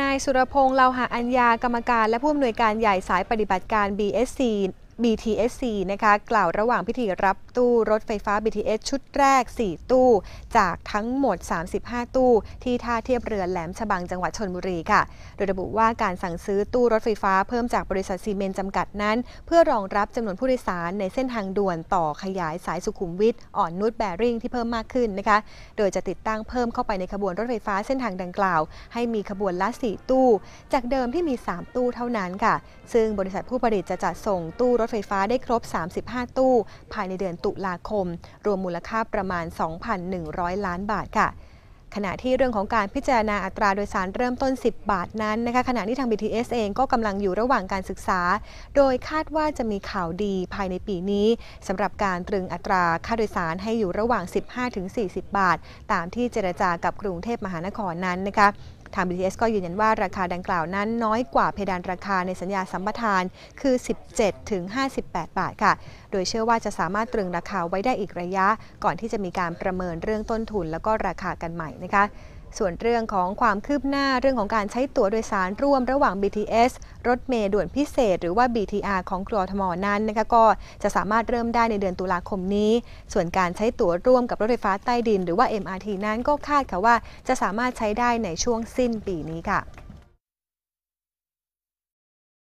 นายสุรพงษ์เลาหะอัญญากรรมการและผู้อำนวยการใหญ่สายปฏิบัติการ BSC BTSC นะคะกล่าวระหว่างพิธีรับตู้รถไฟฟ้า BTS ชุดแรก 4 ตู้ จากทั้งหมด 35 ตู้ที่ท่าเทียบเรือแหลมฉบังจังหวัดชนบุรีค่ะ โดยระบุว่าการสั่งซื้อตู้รถไฟฟ้าเพิ่มจากบริษัทซีเมนจำกัดนั้น เพื่อรองรับจำนวนผู้โดยสารในเส้นทางด่วนต่อขยายสายสุขุมวิทอ่อนนุชแบริ่ง ที่เพิ่มมากขึ้นนะคะ โดยจะติดตั้งเพิ่มเข้าไปในขบวนรถไฟฟ้าเส้นทางดังกล่าว ให้มีขบวนละ 4 ตู้ จากเดิมที่มี 3 ตู้เท่านั้นค่ะ ซึ่งบริษัทผู้ผลิตจะจัดส่งตู้รถถไฟฟ้าได้ครบ 35 ตู้ ภายในเดือนตุลาคม รวมมูลค่าประมาณ 2,100 ล้านบาทค่ะ ขณะที่เรื่องของการพิจารณาอัตราโดยสารเริ่มต้น 10 บาทนั้นนะคะ ขณะนี้ทาง BTS เองก็กำลังอยู่ระหว่างการศึกษา โดยคาดว่าจะมีข่าวดีภายในปีนี้สำหรับการตรึงอัตราค่าโดยสารให้อยู่ระหว่าง 15-40 บาท ตามที่เจรจากับกรุงเทพมหานครนั้นนะคะทาง BTS ก็ยืนยันว่าราคาดังกล่าวนั้นน้อยกว่าเพดานราคาในสัญญาสัมปทานคือ 17 ถึง 58 บาทค่ะ โดยเชื่อว่าจะสามารถตรึงราคาไว้ได้อีกระยะก่อนที่จะมีการประเมินเรื่องต้นทุนแล้วก็ราคากันใหม่นะคะส่วนเรื่องของความคืบหน้าเรื่องของการใช้ตั๋วโดยสารร่วมระหว่าง BTS รถเมย์ด่วนพิเศษ หรือว่า BTR ของกรทมนั้นนะคะก็จะสามารถเริ่มได้ในเดือนตุลาคมนี้ ส่วนการใช้ตั๋วร่วมกับรถไฟฟ้าใต้ดินหรือว่า MRT นั้นก็คาดค่ะว่า จะสามารถใช้ได้ในช่วงสิ้นปีนี้ค่ะ